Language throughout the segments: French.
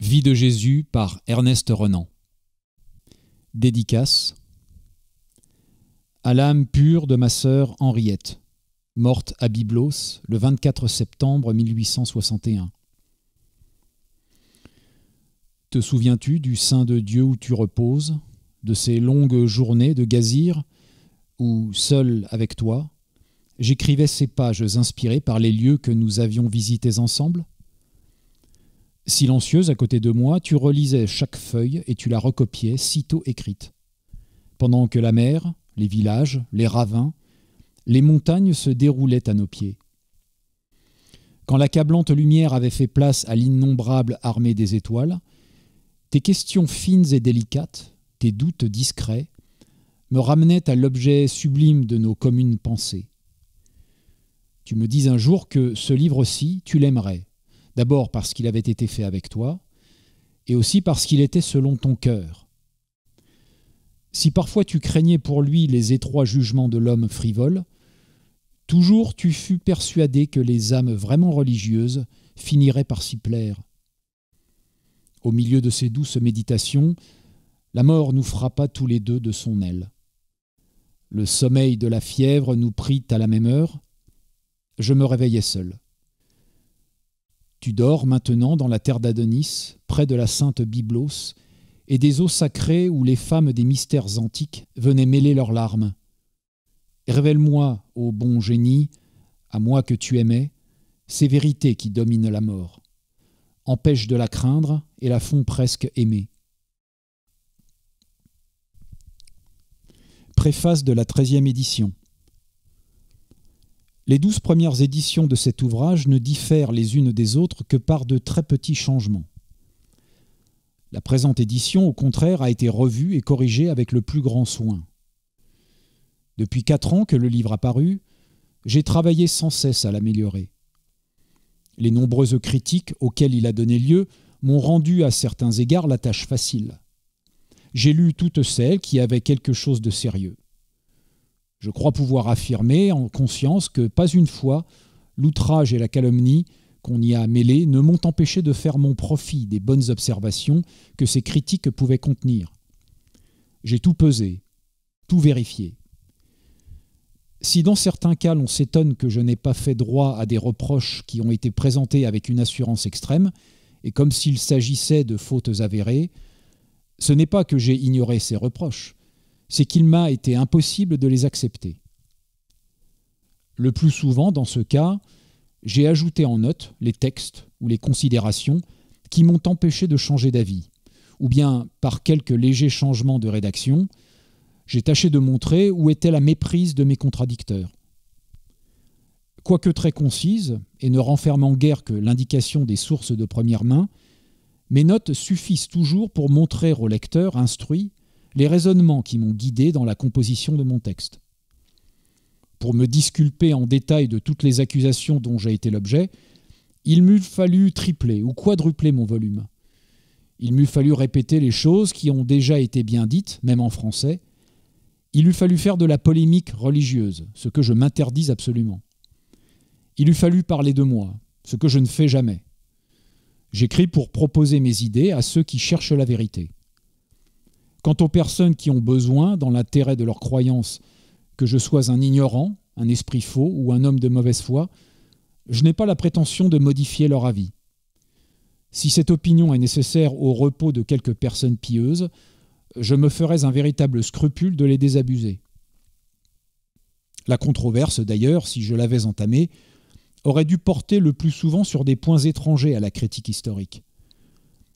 Vie de Jésus par Ernest Renan. Dédicace à l'âme pure de ma sœur Henriette, morte à Byblos le 24 septembre 1861. Te souviens-tu du sein de Dieu où tu reposes, de ces longues journées de gazir où, seul avec toi, j'écrivais ces pages inspirées par les lieux que nous avions visités ensemble Silencieuse à côté de moi, tu relisais chaque feuille et tu la recopiais sitôt écrite. Pendant que la mer, les villages, les ravins, les montagnes se déroulaient à nos pieds. Quand l'accablante lumière avait fait place à l'innombrable armée des étoiles, tes questions fines et délicates, tes doutes discrets, me ramenaient à l'objet sublime de nos communes pensées. Tu me dis un jour que ce livre-ci, tu l'aimerais. D'abord parce qu'il avait été fait avec toi, et aussi parce qu'il était selon ton cœur. Si parfois tu craignais pour lui les étroits jugements de l'homme frivole, toujours tu fus persuadé que les âmes vraiment religieuses finiraient par s'y plaire. Au milieu de ces douces méditations, la mort nous frappa tous les deux de son aile. Le sommeil de la fièvre nous prit à la même heure. Je me réveillais seul. Tu dors maintenant dans la terre d'Adonis, près de la sainte Byblos, et des eaux sacrées où les femmes des mystères antiques venaient mêler leurs larmes. Révèle-moi, ô bon génie, à moi que tu aimais, ces vérités qui dominent la mort, Empêche de la craindre et la font presque aimer. Préface de la treizième édition. Les douze premières éditions de cet ouvrage ne diffèrent les unes des autres que par de très petits changements. La présente édition, au contraire, a été revue et corrigée avec le plus grand soin. Depuis quatre ans que le livre a paru, j'ai travaillé sans cesse à l'améliorer. Les nombreuses critiques auxquelles il a donné lieu m'ont rendu à certains égards la tâche facile. J'ai lu toutes celles qui avaient quelque chose de sérieux. Je crois pouvoir affirmer en conscience que pas une fois l'outrage et la calomnie qu'on y a mêlés ne m'ont empêché de faire mon profit des bonnes observations que ces critiques pouvaient contenir. J'ai tout pesé, tout vérifié. Si dans certains cas l'on s'étonne que je n'ai pas fait droit à des reproches qui ont été présentés avec une assurance extrême, et comme s'il s'agissait de fautes avérées, ce n'est pas que j'ai ignoré ces reproches, c'est qu'il m'a été impossible de les accepter. Le plus souvent, dans ce cas, j'ai ajouté en note les textes ou les considérations qui m'ont empêché de changer d'avis, ou bien par quelques légers changements de rédaction, j'ai tâché de montrer où était la méprise de mes contradicteurs. Quoique très concise et ne renfermant guère que l'indication des sources de première main, mes notes suffisent toujours pour montrer au lecteur instruit les raisonnements qui m'ont guidé dans la composition de mon texte. Pour me disculper en détail de toutes les accusations dont j'ai été l'objet, il m'eût fallu tripler ou quadrupler mon volume. Il m'eût fallu répéter les choses qui ont déjà été bien dites, même en français. Il eût fallu faire de la polémique religieuse, ce que je m'interdis absolument. Il eût fallu parler de moi, ce que je ne fais jamais. J'écris pour proposer mes idées à ceux qui cherchent la vérité. Quant aux personnes qui ont besoin, dans l'intérêt de leur croyance, que je sois un ignorant, un esprit faux ou un homme de mauvaise foi, je n'ai pas la prétention de modifier leur avis. Si cette opinion est nécessaire au repos de quelques personnes pieuses, je me ferais un véritable scrupule de les désabuser. La controverse, d'ailleurs, si je l'avais entamée, aurait dû porter le plus souvent sur des points étrangers à la critique historique.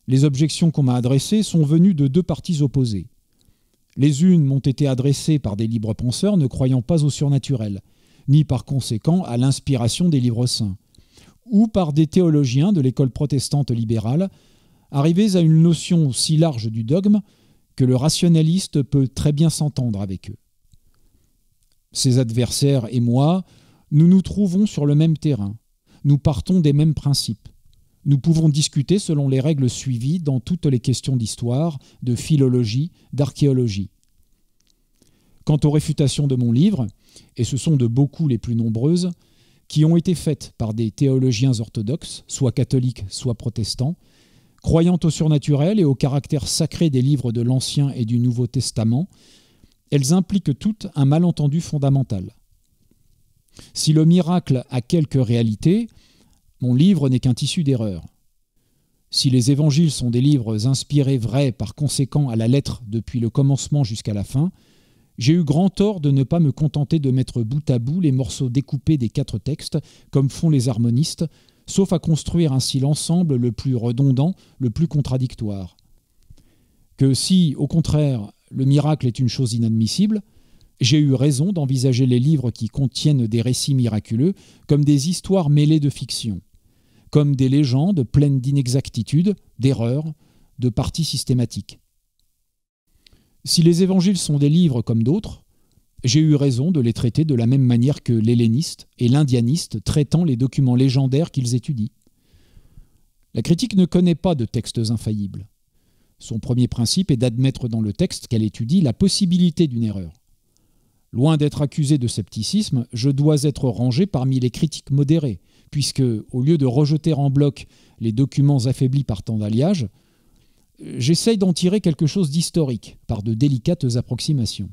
Les objections qu'on m'a adressées sont venues de deux parties opposées. Les unes m'ont été adressées par des libres penseurs ne croyant pas au surnaturel, ni par conséquent à l'inspiration des livres saints, ou par des théologiens de l'école protestante libérale, arrivés à une notion si large du dogme que le rationaliste peut très bien s'entendre avec eux. Ses adversaires et moi, nous nous trouvons sur le même terrain, nous partons des mêmes principes. Nous pouvons discuter selon les règles suivies dans toutes les questions d'histoire, de philologie, d'archéologie. Quant aux réfutations de mon livre, et ce sont de beaucoup les plus nombreuses, qui ont été faites par des théologiens orthodoxes, soit catholiques, soit protestants, croyant au surnaturel et au caractère sacré des livres de l'Ancien et du Nouveau Testament, elles impliquent toutes un malentendu fondamental. Si le miracle a quelque réalité, mon livre n'est qu'un tissu d'erreurs. Si les évangiles sont des livres inspirés vrais par conséquent à la lettre depuis le commencement jusqu'à la fin, j'ai eu grand tort de ne pas me contenter de mettre bout à bout les morceaux découpés des quatre textes, comme font les harmonistes, sauf à construire ainsi l'ensemble le plus redondant, le plus contradictoire. Que si, au contraire, le miracle est une chose inadmissible, j'ai eu raison d'envisager les livres qui contiennent des récits miraculeux comme des histoires mêlées de fiction comme des légendes pleines d'inexactitudes, d'erreurs, de parties systématiques. Si les évangiles sont des livres comme d'autres, j'ai eu raison de les traiter de la même manière que l'helléniste et l'indianiste traitant les documents légendaires qu'ils étudient. La critique ne connaît pas de textes infaillibles. Son premier principe est d'admettre dans le texte qu'elle étudie la possibilité d'une erreur. Loin d'être accusé de scepticisme, je dois être rangé parmi les critiques modérées, puisque au lieu de rejeter en bloc les documents affaiblis par tant d'alliages, j'essaye d'en tirer quelque chose d'historique par de délicates approximations.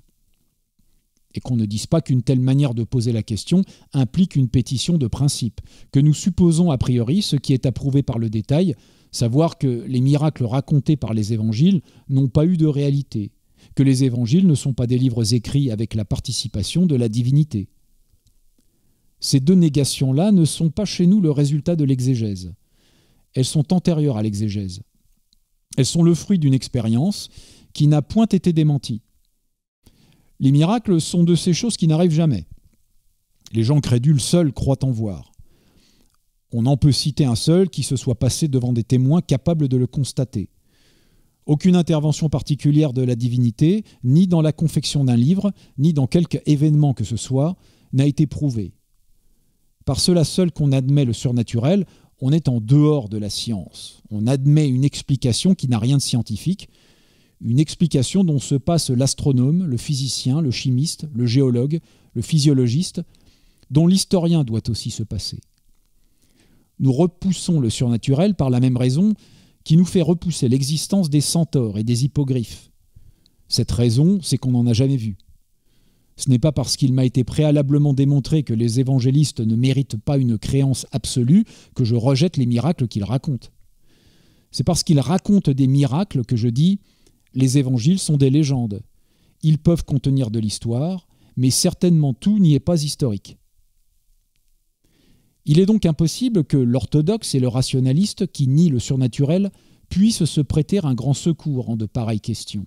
Et qu'on ne dise pas qu'une telle manière de poser la question implique une pétition de principe, que nous supposons a priori ce qui est approuvé par le détail, savoir que les miracles racontés par les évangiles n'ont pas eu de réalité, que les évangiles ne sont pas des livres écrits avec la participation de la divinité, ces deux négations-là ne sont pas chez nous le résultat de l'exégèse. Elles sont antérieures à l'exégèse. Elles sont le fruit d'une expérience qui n'a point été démentie. Les miracles sont de ces choses qui n'arrivent jamais. Les gens crédules seuls croient en voir. On en peut citer un seul qui se soit passé devant des témoins capables de le constater. Aucune intervention particulière de la divinité, ni dans la confection d'un livre, ni dans quelque événement que ce soit, n'a été prouvée par cela seul qu'on admet le surnaturel, on est en dehors de la science. On admet une explication qui n'a rien de scientifique, une explication dont se passe l'astronome, le physicien, le chimiste, le géologue, le physiologiste, dont l'historien doit aussi se passer. Nous repoussons le surnaturel par la même raison qui nous fait repousser l'existence des centaures et des hippogriffes. Cette raison, c'est qu'on n'en a jamais vu. Ce n'est pas parce qu'il m'a été préalablement démontré que les évangélistes ne méritent pas une créance absolue que je rejette les miracles qu'ils racontent. C'est parce qu'ils racontent des miracles que je dis les évangiles sont des légendes. Ils peuvent contenir de l'histoire, mais certainement tout n'y est pas historique. Il est donc impossible que l'orthodoxe et le rationaliste qui nie le surnaturel puissent se prêter un grand secours en de pareilles questions.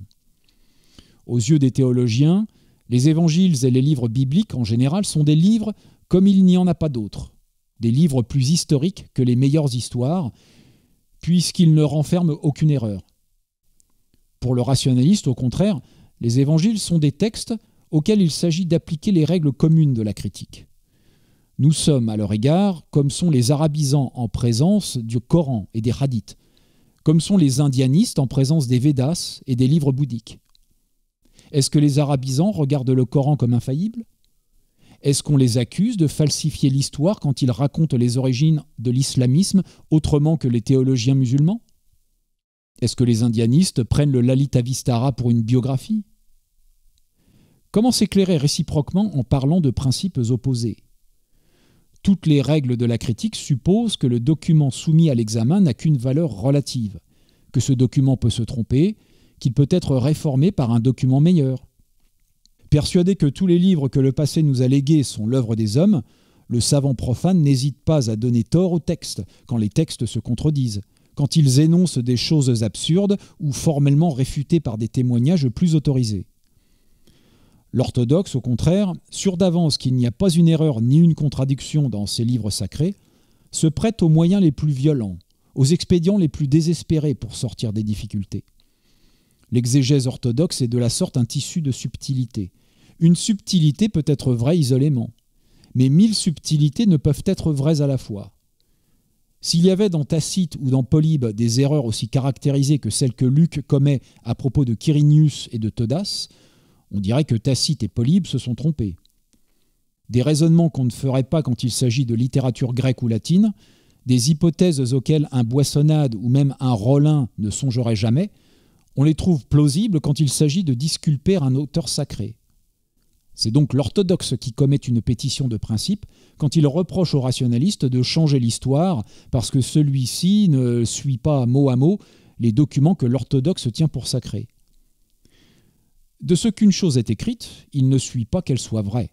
Aux yeux des théologiens, les évangiles et les livres bibliques en général sont des livres comme il n'y en a pas d'autres, des livres plus historiques que les meilleures histoires, puisqu'ils ne renferment aucune erreur. Pour le rationaliste, au contraire, les évangiles sont des textes auxquels il s'agit d'appliquer les règles communes de la critique. Nous sommes à leur égard comme sont les arabisans en présence du Coran et des hadiths, comme sont les indianistes en présence des Védas et des livres bouddhiques, est-ce que les arabisans regardent le Coran comme infaillible Est-ce qu'on les accuse de falsifier l'histoire quand ils racontent les origines de l'islamisme autrement que les théologiens musulmans Est-ce que les indianistes prennent le Lalita Vistara pour une biographie Comment s'éclairer réciproquement en parlant de principes opposés toutes les règles de la critique supposent que le document soumis à l'examen n'a qu'une valeur relative, que ce document peut se tromper, qu'il peut être réformé par un document meilleur. Persuadé que tous les livres que le passé nous a légués sont l'œuvre des hommes, le savant profane n'hésite pas à donner tort aux textes quand les textes se contredisent, quand ils énoncent des choses absurdes ou formellement réfutées par des témoignages plus autorisés. L'orthodoxe, au contraire, sûr d'avance qu'il n'y a pas une erreur ni une contradiction dans ses livres sacrés, se prête aux moyens les plus violents, aux expédients les plus désespérés pour sortir des difficultés. L'exégèse orthodoxe est de la sorte un tissu de subtilité. Une subtilité peut être vraie isolément, mais mille subtilités ne peuvent être vraies à la fois. S'il y avait dans Tacite ou dans Polybe des erreurs aussi caractérisées que celles que Luc commet à propos de Quirinius et de Todas, on dirait que Tacite et Polybe se sont trompés. Des raisonnements qu'on ne ferait pas quand il s'agit de littérature grecque ou latine, des hypothèses auxquelles un Boissonnade ou même un Rollin ne songerait jamais, on les trouve plausibles quand il s'agit de disculper un auteur sacré. C'est donc l'orthodoxe qui commet une pétition de principe quand il reproche au rationaliste de changer l'histoire parce que celui-ci ne suit pas mot à mot les documents que l'orthodoxe tient pour sacrés. De ce qu'une chose est écrite, il ne suit pas qu'elle soit vraie.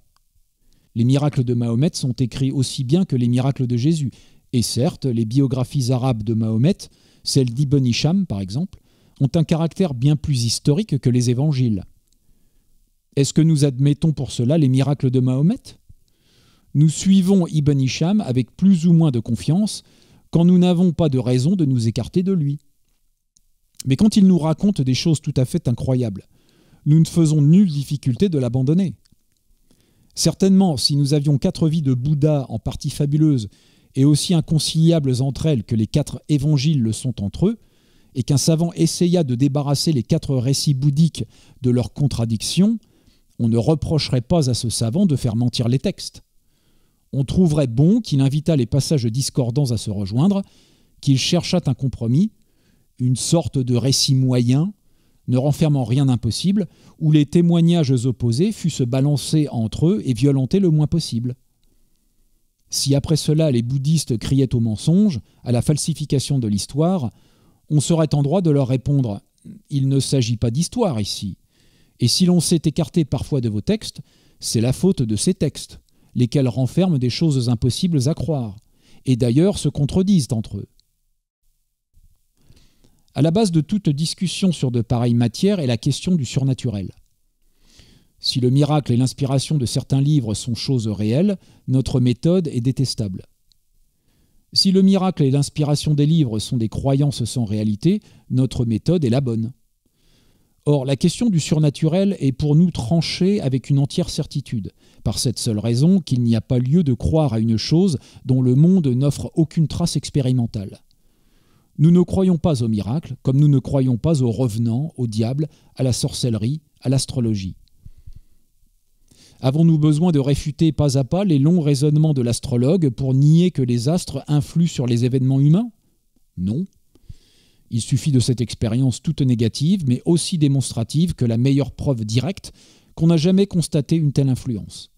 Les miracles de Mahomet sont écrits aussi bien que les miracles de Jésus, et certes, les biographies arabes de Mahomet, celles d'Ibn Hisham par exemple, ont un caractère bien plus historique que les évangiles. Est-ce que nous admettons pour cela les miracles de Mahomet Nous suivons Ibn Hisham avec plus ou moins de confiance quand nous n'avons pas de raison de nous écarter de lui. Mais quand il nous raconte des choses tout à fait incroyables, nous ne faisons nulle difficulté de l'abandonner. Certainement, si nous avions quatre vies de Bouddha en partie fabuleuses et aussi inconciliables entre elles que les quatre évangiles le sont entre eux, et qu'un savant essaya de débarrasser les quatre récits bouddhiques de leurs contradictions, on ne reprocherait pas à ce savant de faire mentir les textes. On trouverait bon qu'il invita les passages discordants à se rejoindre, qu'il cherchât un compromis, une sorte de récit moyen, ne renfermant rien d'impossible, où les témoignages opposés fussent balancés entre eux et violentés le moins possible. Si après cela les bouddhistes criaient au mensonge, à la falsification de l'histoire, on serait en droit de leur répondre il ne s'agit pas d'histoire ici. Et si l'on s'est écarté parfois de vos textes, c'est la faute de ces textes, lesquels renferment des choses impossibles à croire, et d'ailleurs se contredisent entre eux. À la base de toute discussion sur de pareilles matières est la question du surnaturel. Si le miracle et l'inspiration de certains livres sont choses réelles, notre méthode est détestable. Si le miracle et l'inspiration des livres sont des croyances sans réalité, notre méthode est la bonne. Or, la question du surnaturel est pour nous tranchée avec une entière certitude, par cette seule raison qu'il n'y a pas lieu de croire à une chose dont le monde n'offre aucune trace expérimentale. Nous ne croyons pas au miracle comme nous ne croyons pas au revenants, au diable, à la sorcellerie, à l'astrologie. Avons-nous besoin de réfuter pas à pas les longs raisonnements de l'astrologue pour nier que les astres influent sur les événements humains Non. Il suffit de cette expérience toute négative, mais aussi démonstrative, que la meilleure preuve directe qu'on n'a jamais constaté une telle influence.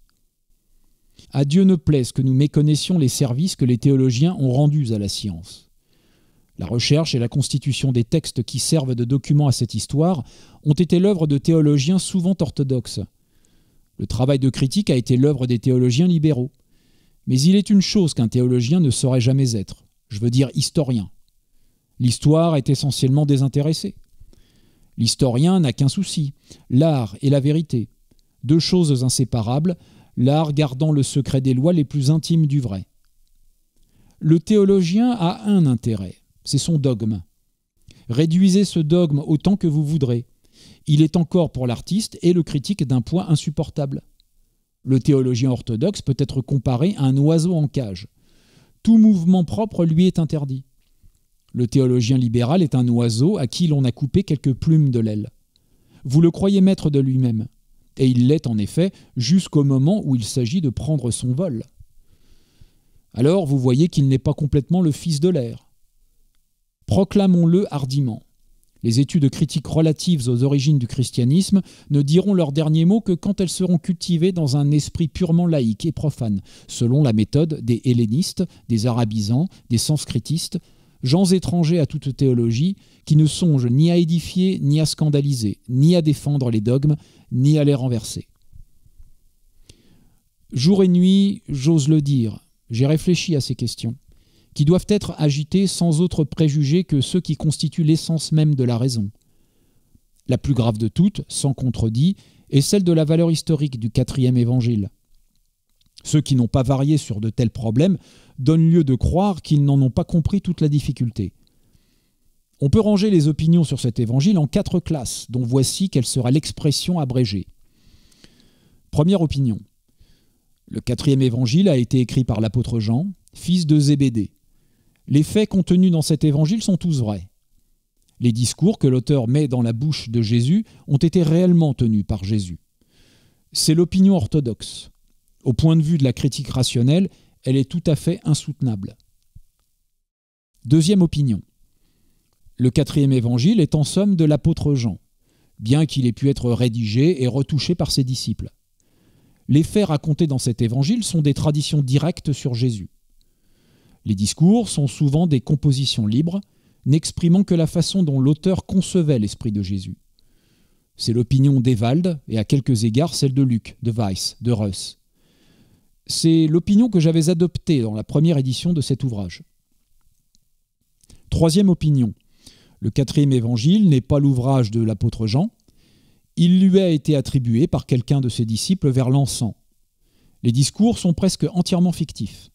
À Dieu ne plaise que nous méconnaissions les services que les théologiens ont rendus à la science. La recherche et la constitution des textes qui servent de documents à cette histoire ont été l'œuvre de théologiens souvent orthodoxes. Le travail de critique a été l'œuvre des théologiens libéraux. Mais il est une chose qu'un théologien ne saurait jamais être, je veux dire historien. L'histoire est essentiellement désintéressée. L'historien n'a qu'un souci, l'art et la vérité, deux choses inséparables, l'art gardant le secret des lois les plus intimes du vrai. Le théologien a un intérêt, c'est son dogme. Réduisez ce dogme autant que vous voudrez, il est encore pour l'artiste et le critique d'un poids insupportable. Le théologien orthodoxe peut être comparé à un oiseau en cage. Tout mouvement propre lui est interdit. Le théologien libéral est un oiseau à qui l'on a coupé quelques plumes de l'aile. Vous le croyez maître de lui-même, et il l'est en effet jusqu'au moment où il s'agit de prendre son vol. Alors vous voyez qu'il n'est pas complètement le fils de l'air. Proclamons-le hardiment. Les études critiques relatives aux origines du christianisme ne diront leurs derniers mots que quand elles seront cultivées dans un esprit purement laïque et profane, selon la méthode des hellénistes, des arabisans, des sanskritistes, gens étrangers à toute théologie, qui ne songent ni à édifier, ni à scandaliser, ni à défendre les dogmes, ni à les renverser. Jour et nuit, j'ose le dire, j'ai réfléchi à ces questions qui doivent être agités sans autre préjugé que ceux qui constituent l'essence même de la raison. La plus grave de toutes, sans contredit, est celle de la valeur historique du quatrième évangile. Ceux qui n'ont pas varié sur de tels problèmes donnent lieu de croire qu'ils n'en ont pas compris toute la difficulté. On peut ranger les opinions sur cet évangile en quatre classes, dont voici quelle sera l'expression abrégée. Première opinion. Le quatrième évangile a été écrit par l'apôtre Jean, fils de Zébédée. Les faits contenus dans cet évangile sont tous vrais. Les discours que l'auteur met dans la bouche de Jésus ont été réellement tenus par Jésus. C'est l'opinion orthodoxe. Au point de vue de la critique rationnelle, elle est tout à fait insoutenable. Deuxième opinion. Le quatrième évangile est en somme de l'apôtre Jean, bien qu'il ait pu être rédigé et retouché par ses disciples. Les faits racontés dans cet évangile sont des traditions directes sur Jésus. Les discours sont souvent des compositions libres, n'exprimant que la façon dont l'auteur concevait l'esprit de Jésus. C'est l'opinion d'Ewald et à quelques égards celle de Luc, de Weiss, de Russ. C'est l'opinion que j'avais adoptée dans la première édition de cet ouvrage. Troisième opinion. Le quatrième évangile n'est pas l'ouvrage de l'apôtre Jean. Il lui a été attribué par quelqu'un de ses disciples vers l'encens. Les discours sont presque entièrement fictifs.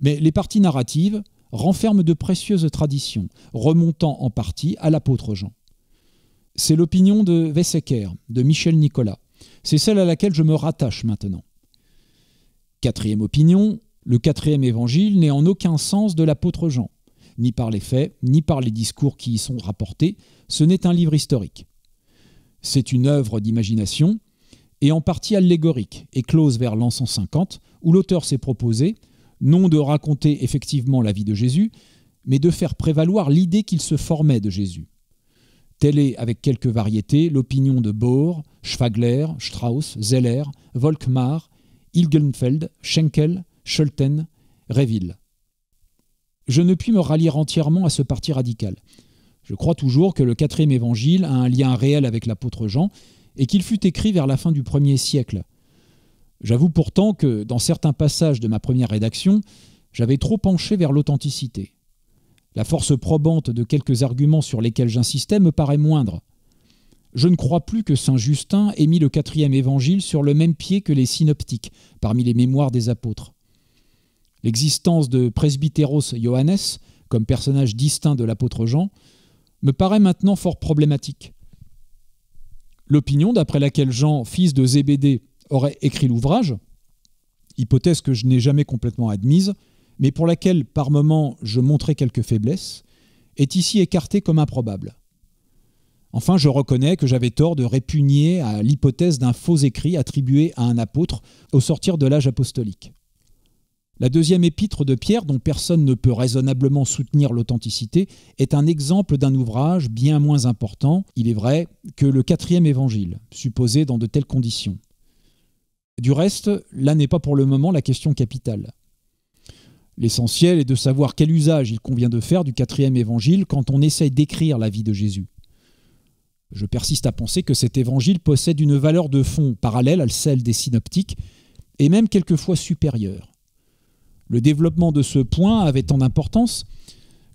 Mais les parties narratives renferment de précieuses traditions, remontant en partie à l'apôtre Jean. C'est l'opinion de Wessecker, de Michel Nicolas. C'est celle à laquelle je me rattache maintenant. Quatrième opinion, le quatrième évangile n'est en aucun sens de l'apôtre Jean, ni par les faits, ni par les discours qui y sont rapportés, ce n'est un livre historique. C'est une œuvre d'imagination, et en partie allégorique, éclose vers l'an 150, où l'auteur s'est proposé, non de raconter effectivement la vie de Jésus, mais de faire prévaloir l'idée qu'il se formait de Jésus. Telle est, avec quelques variétés, l'opinion de Bohr, Schwagler, Strauss, Zeller, Volkmar, Hilgenfeld, Schenkel, Schulten, Réville. Je ne puis me rallier entièrement à ce parti radical. Je crois toujours que le quatrième évangile a un lien réel avec l'apôtre Jean et qu'il fut écrit vers la fin du premier siècle, J'avoue pourtant que dans certains passages de ma première rédaction, j'avais trop penché vers l'authenticité. La force probante de quelques arguments sur lesquels j'insistais me paraît moindre. Je ne crois plus que Saint Justin ait mis le quatrième évangile sur le même pied que les synoptiques, parmi les mémoires des apôtres. L'existence de Presbyteros Johannes, comme personnage distinct de l'apôtre Jean, me paraît maintenant fort problématique. L'opinion d'après laquelle Jean, fils de Zébédée, aurait écrit l'ouvrage, hypothèse que je n'ai jamais complètement admise, mais pour laquelle par moments je montrais quelques faiblesses, est ici écartée comme improbable. Enfin, je reconnais que j'avais tort de répugner à l'hypothèse d'un faux écrit attribué à un apôtre au sortir de l'âge apostolique. La deuxième épître de Pierre, dont personne ne peut raisonnablement soutenir l'authenticité, est un exemple d'un ouvrage bien moins important, il est vrai, que le quatrième évangile, supposé dans de telles conditions. Du reste, là n'est pas pour le moment la question capitale. L'essentiel est de savoir quel usage il convient de faire du quatrième évangile quand on essaye d'écrire la vie de Jésus. Je persiste à penser que cet évangile possède une valeur de fond parallèle à celle des synoptiques, et même quelquefois supérieure. Le développement de ce point avait tant d'importance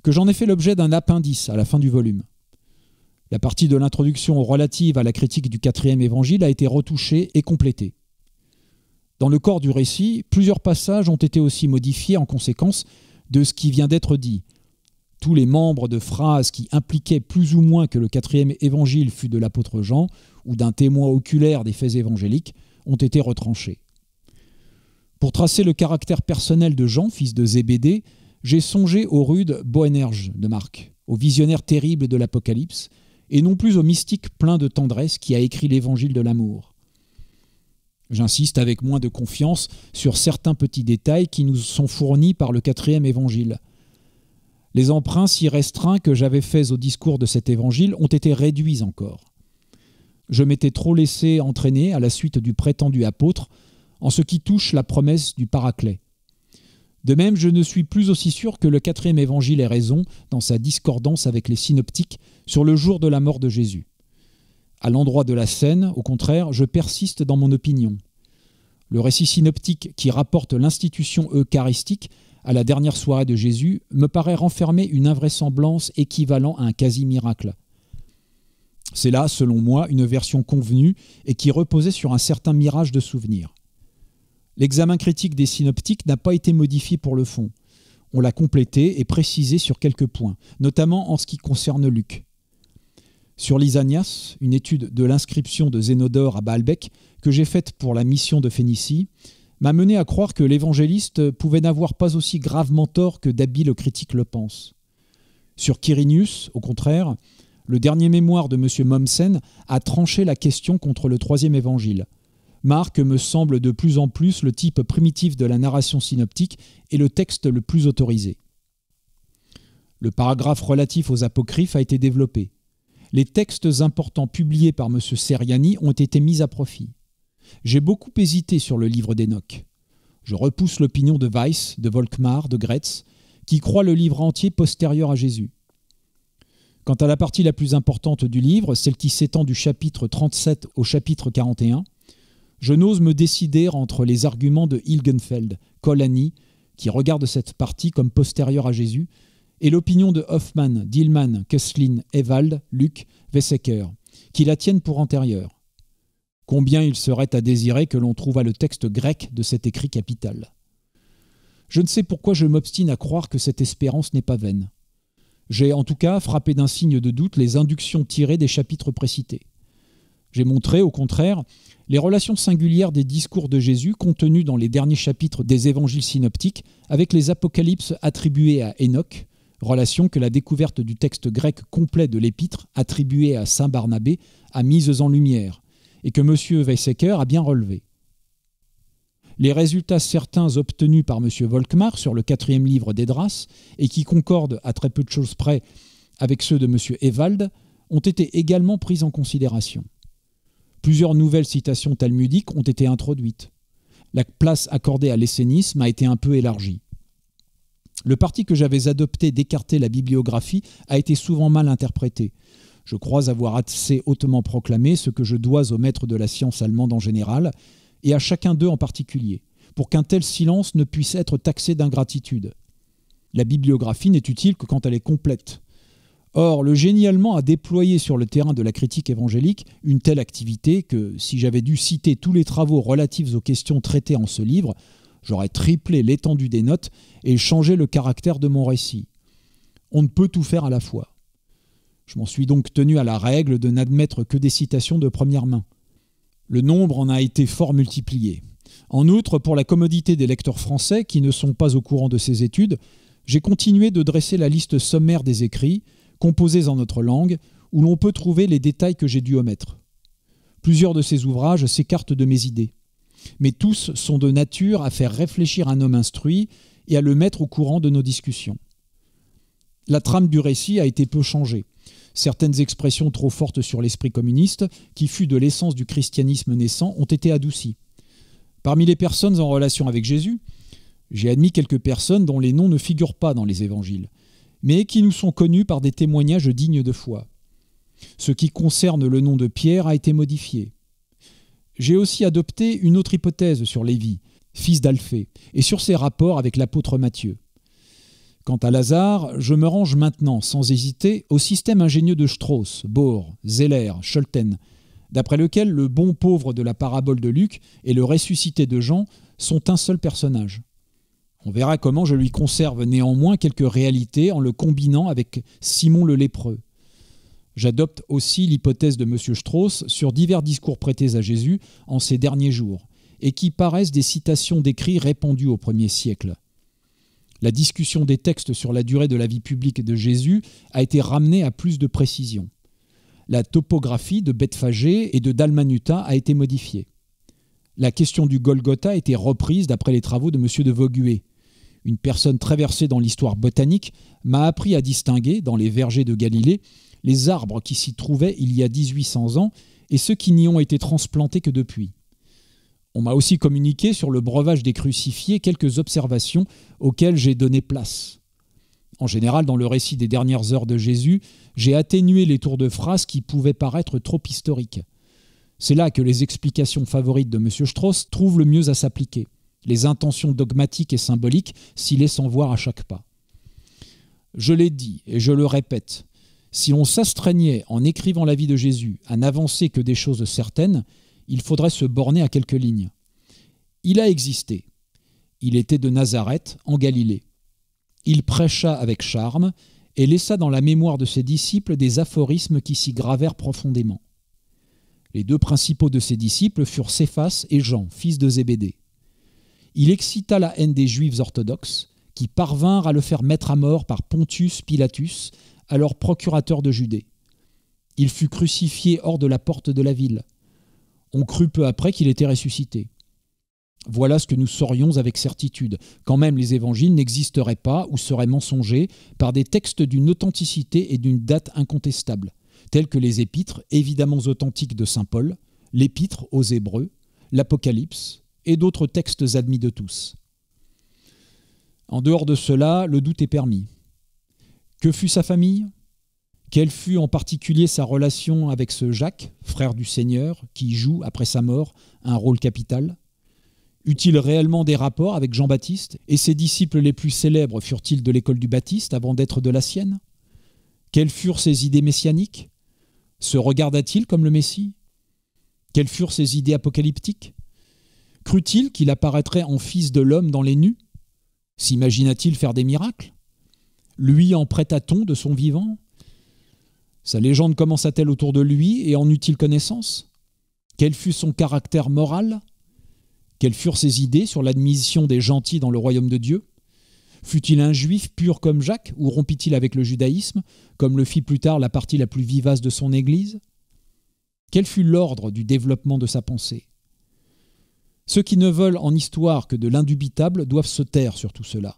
que j'en ai fait l'objet d'un appendice à la fin du volume. La partie de l'introduction relative à la critique du quatrième évangile a été retouchée et complétée. Dans le corps du récit, plusieurs passages ont été aussi modifiés en conséquence de ce qui vient d'être dit. Tous les membres de phrases qui impliquaient plus ou moins que le quatrième évangile fut de l'apôtre Jean ou d'un témoin oculaire des faits évangéliques ont été retranchés. Pour tracer le caractère personnel de Jean, fils de Zébédée, j'ai songé au rude Boénerge de Marc, au visionnaire terrible de l'Apocalypse, et non plus au mystique plein de tendresse qui a écrit l'évangile de l'amour j'insiste, avec moins de confiance sur certains petits détails qui nous sont fournis par le quatrième évangile. Les emprunts si restreints que j'avais faits au discours de cet évangile ont été réduits encore. Je m'étais trop laissé entraîner à la suite du prétendu apôtre en ce qui touche la promesse du Paraclet. De même, je ne suis plus aussi sûr que le quatrième évangile ait raison dans sa discordance avec les synoptiques sur le jour de la mort de Jésus. À l'endroit de la scène, au contraire, je persiste dans mon opinion. Le récit synoptique qui rapporte l'institution eucharistique à la dernière soirée de Jésus me paraît renfermer une invraisemblance équivalent à un quasi-miracle. C'est là, selon moi, une version convenue et qui reposait sur un certain mirage de souvenirs. L'examen critique des synoptiques n'a pas été modifié pour le fond. On l'a complété et précisé sur quelques points, notamment en ce qui concerne Luc sur l'Isanias, une étude de l'inscription de Zénodore à Baalbec que j'ai faite pour la mission de Phénicie, m'a mené à croire que l'évangéliste pouvait n'avoir pas aussi gravement tort que d'habiles critiques le pensent. Sur Quirinius, au contraire, le dernier mémoire de M. Mommsen a tranché la question contre le troisième évangile. Marc me semble de plus en plus le type primitif de la narration synoptique et le texte le plus autorisé. Le paragraphe relatif aux apocryphes a été développé les textes importants publiés par M. Seriani ont été mis à profit. J'ai beaucoup hésité sur le livre d'Enoch. Je repousse l'opinion de Weiss, de Volkmar, de Gretz, qui croient le livre entier postérieur à Jésus. Quant à la partie la plus importante du livre, celle qui s'étend du chapitre 37 au chapitre 41, je n'ose me décider entre les arguments de Hilgenfeld, Colani, qui regarde cette partie comme postérieure à Jésus, et l'opinion de Hoffman, Dillman, Kesslin, Ewald, Luc, Wessecker, qui la tiennent pour antérieure. Combien il serait à désirer que l'on trouvât le texte grec de cet écrit capital. Je ne sais pourquoi je m'obstine à croire que cette espérance n'est pas vaine. J'ai en tout cas frappé d'un signe de doute les inductions tirées des chapitres précités. J'ai montré, au contraire, les relations singulières des discours de Jésus contenus dans les derniers chapitres des évangiles synoptiques avec les apocalypses attribués à Enoch, relation que la découverte du texte grec complet de l'épître attribuée à Saint Barnabé a mise en lumière, et que M. Weissecker a bien relevé. Les résultats certains obtenus par M. Volkmar sur le quatrième livre d'Edras, et qui concordent à très peu de choses près avec ceux de M. Ewald ont été également pris en considération. Plusieurs nouvelles citations talmudiques ont été introduites. La place accordée à l'essénisme a été un peu élargie. Le parti que j'avais adopté d'écarter la bibliographie a été souvent mal interprété. Je crois avoir assez hautement proclamé ce que je dois aux maîtres de la science allemande en général, et à chacun d'eux en particulier, pour qu'un tel silence ne puisse être taxé d'ingratitude. La bibliographie n'est utile que quand elle est complète. Or, le génie allemand a déployé sur le terrain de la critique évangélique une telle activité que, si j'avais dû citer tous les travaux relatifs aux questions traitées en ce livre, J'aurais triplé l'étendue des notes et changé le caractère de mon récit. On ne peut tout faire à la fois. Je m'en suis donc tenu à la règle de n'admettre que des citations de première main. Le nombre en a été fort multiplié. En outre, pour la commodité des lecteurs français qui ne sont pas au courant de ces études, j'ai continué de dresser la liste sommaire des écrits, composés en notre langue, où l'on peut trouver les détails que j'ai dû omettre. Plusieurs de ces ouvrages s'écartent de mes idées mais tous sont de nature à faire réfléchir un homme instruit et à le mettre au courant de nos discussions. La trame du récit a été peu changée. Certaines expressions trop fortes sur l'esprit communiste, qui fut de l'essence du christianisme naissant, ont été adoucies. Parmi les personnes en relation avec Jésus, j'ai admis quelques personnes dont les noms ne figurent pas dans les évangiles, mais qui nous sont connus par des témoignages dignes de foi. Ce qui concerne le nom de Pierre a été modifié. J'ai aussi adopté une autre hypothèse sur Lévi, fils d'Alphée, et sur ses rapports avec l'apôtre Matthieu. Quant à Lazare, je me range maintenant, sans hésiter, au système ingénieux de Strauss, Bohr, Zeller, Scholten, d'après lequel le bon pauvre de la parabole de Luc et le ressuscité de Jean sont un seul personnage. On verra comment je lui conserve néanmoins quelques réalités en le combinant avec Simon le lépreux. J'adopte aussi l'hypothèse de M. Strauss sur divers discours prêtés à Jésus en ces derniers jours, et qui paraissent des citations d'écrits répandues au premier siècle. La discussion des textes sur la durée de la vie publique de Jésus a été ramenée à plus de précision. La topographie de Bethphagée et de Dalmanuta a été modifiée. La question du Golgotha a été reprise d'après les travaux de M. de Vogüé. une personne traversée dans l'histoire botanique, m'a appris à distinguer, dans les vergers de Galilée, les arbres qui s'y trouvaient il y a 1800 ans et ceux qui n'y ont été transplantés que depuis. On m'a aussi communiqué sur le breuvage des crucifiés quelques observations auxquelles j'ai donné place. En général, dans le récit des dernières heures de Jésus, j'ai atténué les tours de phrases qui pouvaient paraître trop historiques. C'est là que les explications favorites de M. Strauss trouvent le mieux à s'appliquer, les intentions dogmatiques et symboliques s'y laissant voir à chaque pas. Je l'ai dit et je le répète, si on s'astreignait en écrivant la vie de Jésus à n'avancer que des choses certaines, il faudrait se borner à quelques lignes. Il a existé. Il était de Nazareth, en Galilée. Il prêcha avec charme et laissa dans la mémoire de ses disciples des aphorismes qui s'y gravèrent profondément. Les deux principaux de ses disciples furent Céphas et Jean, fils de Zébédée. Il excita la haine des Juifs orthodoxes, qui parvinrent à le faire mettre à mort par Pontius Pilatus alors procurateur de Judée. Il fut crucifié hors de la porte de la ville. On crut peu après qu'il était ressuscité. Voilà ce que nous saurions avec certitude, quand même les évangiles n'existeraient pas ou seraient mensongés par des textes d'une authenticité et d'une date incontestable, tels que les épîtres, évidemment authentiques de Saint Paul, l'épître aux Hébreux, l'Apocalypse et d'autres textes admis de tous. En dehors de cela, le doute est permis. Que fut sa famille Quelle fut en particulier sa relation avec ce Jacques, frère du Seigneur, qui joue, après sa mort, un rôle capital Eut-il réellement des rapports avec Jean-Baptiste Et ses disciples les plus célèbres furent-ils de l'école du Baptiste avant d'être de la sienne Quelles furent ses idées messianiques Se regarda-t-il comme le Messie Quelles furent ses idées apocalyptiques Crut-il qu'il apparaîtrait en fils de l'homme dans les nus S'imagina-t-il faire des miracles lui en prêta t on de son vivant Sa légende commença-t-elle autour de lui et en eut-il connaissance Quel fut son caractère moral Quelles furent ses idées sur l'admission des gentils dans le royaume de Dieu Fut-il un juif pur comme Jacques ou rompit-il avec le judaïsme, comme le fit plus tard la partie la plus vivace de son Église Quel fut l'ordre du développement de sa pensée Ceux qui ne veulent en histoire que de l'indubitable doivent se taire sur tout cela.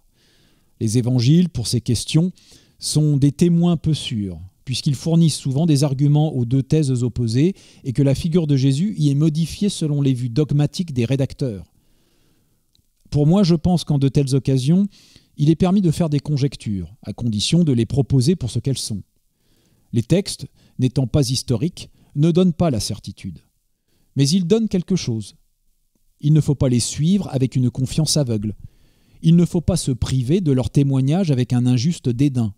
Les évangiles, pour ces questions, sont des témoins peu sûrs, puisqu'ils fournissent souvent des arguments aux deux thèses opposées et que la figure de Jésus y est modifiée selon les vues dogmatiques des rédacteurs. Pour moi, je pense qu'en de telles occasions, il est permis de faire des conjectures, à condition de les proposer pour ce qu'elles sont. Les textes, n'étant pas historiques, ne donnent pas la certitude. Mais ils donnent quelque chose. Il ne faut pas les suivre avec une confiance aveugle il ne faut pas se priver de leur témoignage avec un injuste dédain.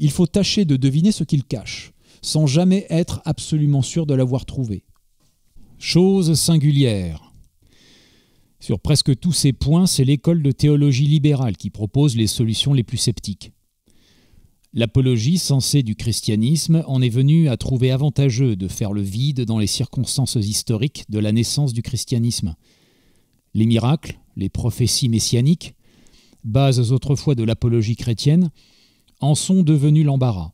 Il faut tâcher de deviner ce qu'ils cachent, sans jamais être absolument sûr de l'avoir trouvé. Chose singulière. Sur presque tous ces points, c'est l'école de théologie libérale qui propose les solutions les plus sceptiques. L'apologie censée du christianisme en est venue à trouver avantageux de faire le vide dans les circonstances historiques de la naissance du christianisme. Les miracles, les prophéties messianiques, bases autrefois de l'apologie chrétienne, en sont devenues l'embarras.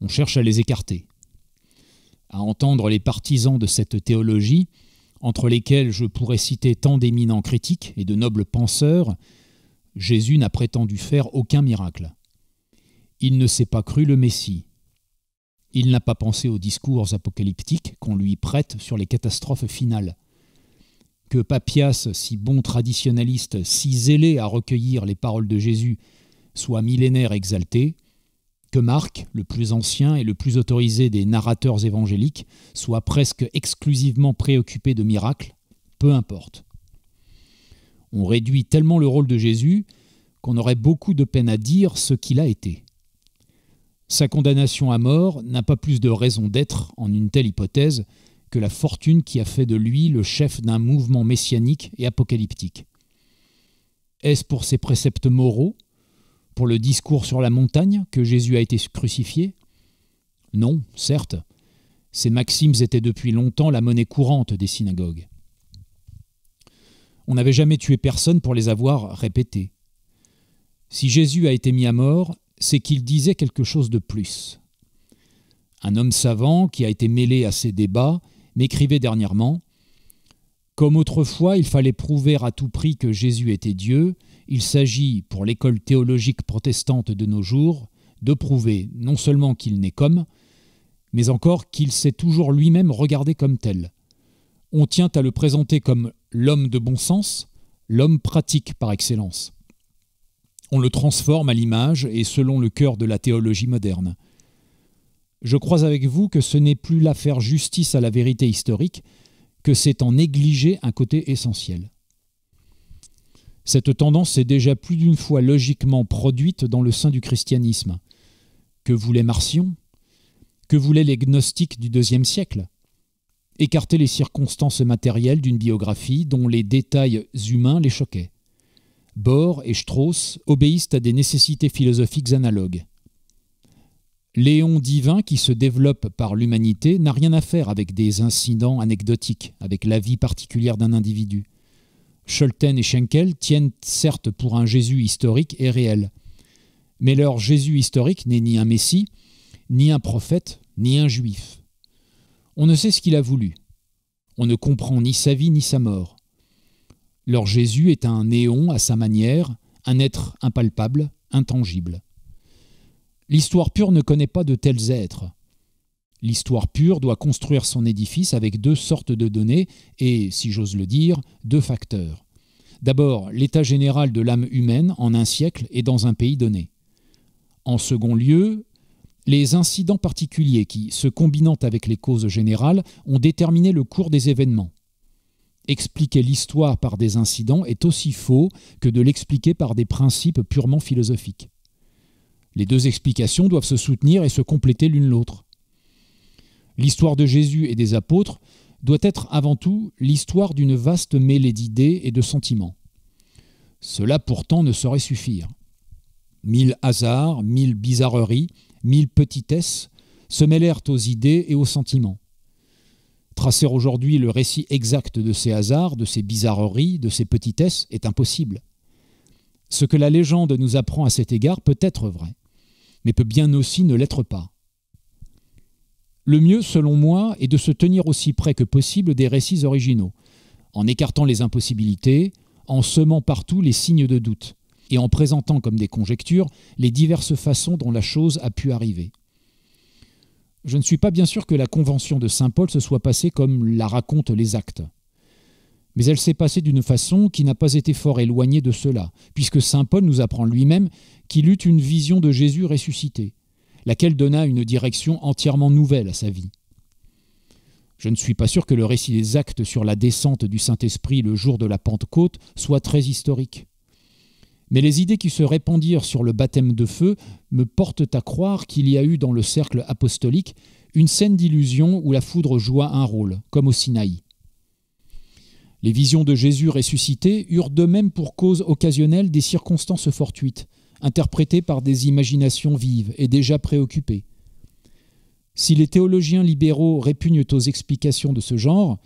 On cherche à les écarter. À entendre les partisans de cette théologie, entre lesquels je pourrais citer tant d'éminents critiques et de nobles penseurs, Jésus n'a prétendu faire aucun miracle. Il ne s'est pas cru le Messie. Il n'a pas pensé aux discours apocalyptiques qu'on lui prête sur les catastrophes finales que Papias, si bon traditionnaliste, si zélé à recueillir les paroles de Jésus, soit millénaire exalté, que Marc, le plus ancien et le plus autorisé des narrateurs évangéliques, soit presque exclusivement préoccupé de miracles, peu importe. On réduit tellement le rôle de Jésus qu'on aurait beaucoup de peine à dire ce qu'il a été. Sa condamnation à mort n'a pas plus de raison d'être en une telle hypothèse que la fortune qui a fait de lui le chef d'un mouvement messianique et apocalyptique. Est-ce pour ses préceptes moraux, pour le discours sur la montagne, que Jésus a été crucifié Non, certes. Ces maximes étaient depuis longtemps la monnaie courante des synagogues. On n'avait jamais tué personne pour les avoir répétées. Si Jésus a été mis à mort, c'est qu'il disait quelque chose de plus. Un homme savant qui a été mêlé à ces débats m'écrivait dernièrement Comme autrefois il fallait prouver à tout prix que Jésus était Dieu, il s'agit, pour l'école théologique protestante de nos jours, de prouver non seulement qu'il n'est comme, mais encore qu'il s'est toujours lui-même regardé comme tel. On tient à le présenter comme l'homme de bon sens, l'homme pratique par excellence. On le transforme à l'image et selon le cœur de la théologie moderne je crois avec vous que ce n'est plus là faire justice à la vérité historique, que c'est en négliger un côté essentiel. Cette tendance s'est déjà plus d'une fois logiquement produite dans le sein du christianisme. Que voulait Marcion Que voulaient les gnostiques du IIe siècle Écarter les circonstances matérielles d'une biographie dont les détails humains les choquaient. Bohr et Strauss obéissent à des nécessités philosophiques analogues. Léon divin qui se développe par l'humanité n'a rien à faire avec des incidents anecdotiques, avec la vie particulière d'un individu. Scholten et Schenkel tiennent certes pour un Jésus historique et réel, mais leur Jésus historique n'est ni un Messie, ni un prophète, ni un juif. On ne sait ce qu'il a voulu. On ne comprend ni sa vie ni sa mort. Leur Jésus est un néon à sa manière, un être impalpable, intangible. L'histoire pure ne connaît pas de tels êtres. L'histoire pure doit construire son édifice avec deux sortes de données et, si j'ose le dire, deux facteurs. D'abord, l'état général de l'âme humaine en un siècle et dans un pays donné. En second lieu, les incidents particuliers qui, se combinant avec les causes générales, ont déterminé le cours des événements. Expliquer l'histoire par des incidents est aussi faux que de l'expliquer par des principes purement philosophiques. Les deux explications doivent se soutenir et se compléter l'une l'autre. L'histoire de Jésus et des apôtres doit être avant tout l'histoire d'une vaste mêlée d'idées et de sentiments. Cela pourtant ne saurait suffire. Mille hasards, mille bizarreries, mille petitesses se mêlèrent aux idées et aux sentiments. Tracer aujourd'hui le récit exact de ces hasards, de ces bizarreries, de ces petitesses est impossible. Ce que la légende nous apprend à cet égard peut être vrai mais peut bien aussi ne l'être pas. Le mieux, selon moi, est de se tenir aussi près que possible des récits originaux, en écartant les impossibilités, en semant partout les signes de doute, et en présentant comme des conjectures les diverses façons dont la chose a pu arriver. Je ne suis pas bien sûr que la convention de Saint Paul se soit passée comme la racontent les actes. Mais elle s'est passée d'une façon qui n'a pas été fort éloignée de cela, puisque Saint Paul nous apprend lui-même qu'il eut une vision de Jésus ressuscité, laquelle donna une direction entièrement nouvelle à sa vie. Je ne suis pas sûr que le récit des actes sur la descente du Saint-Esprit le jour de la Pentecôte soit très historique. Mais les idées qui se répandirent sur le baptême de feu me portent à croire qu'il y a eu dans le cercle apostolique une scène d'illusion où la foudre joua un rôle, comme au Sinaï. Les visions de Jésus ressuscité eurent de même pour cause occasionnelle des circonstances fortuites, interprétées par des imaginations vives et déjà préoccupées. Si les théologiens libéraux répugnent aux explications de ce genre,